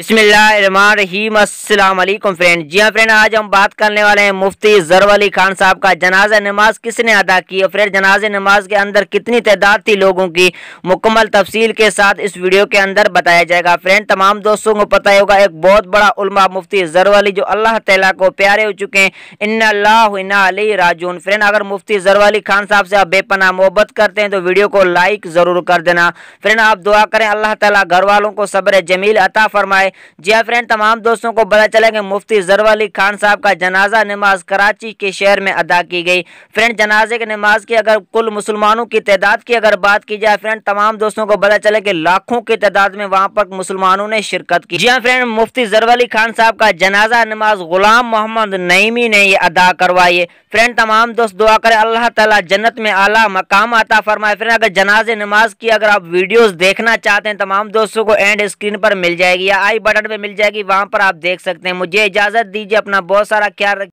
बिसमीम फ्रेंड जी हाँ फ्रेंड आज हम बात करने वाले हैं मुफ्ती जरव अली खान साहब का जनाज नमाज किसने अदा की और फिर जनाज नमाज के अंदर कितनी तादाद थी लोगों की मुकम्मल तफसील के साथ इस वीडियो के अंदर बताया जाएगा फ्रेंड तमाम दोस्तों को पता होगा एक बहुत बड़ा उलमा मुफ्ती जरव अली जो अल्लाह तला को प्यारे हो चुके हैं इन्ना अली राजून फ्रेंड अगर मुफ्ती जरव अली खान साहब से आप बेपना मोहब्बत करते हैं तो वीडियो को लाइक ज़रूर कर देना फ्रेंड आप दुआ करें अल्लाह तला घर वालों को सब्र जमील अता फरमाए है जी फ्रेंड हाँ तमाम दोस्तों को पता चला कि मुफ्ती जरवा अली खान साहब का जनाजा नमाज कराची के शहर में अदा की गई फ्रेंड जनाजे की नमाज की अगर कुल मुसलमानों की तादाद की अगर बात की जाए फ्रेंड तमाम दोस्तों को पता चला कि लाखों की तादाद में वहाँ पर मुसलमानों ने शिरकत की जी फ्रेंड हाँ मुफ्ती जरवा अली खान साहब का जनाजा नमाज गुलाम मोहम्मद नईमी ने ये अदा करवाई फ्रेंड तमाम दोस्त दुआ करें अल्लाह ताला जन्नत में आला मकाम आता फरमाए फ्रेंड अगर जनाजे नमाज की अगर आप वीडियोस देखना चाहते हैं तमाम दोस्तों को एंड स्क्रीन पर मिल जाएगी या आई बटन पे मिल जाएगी वहां पर आप देख सकते हैं मुझे इजाज़त दीजिए अपना बहुत सारा ख्याल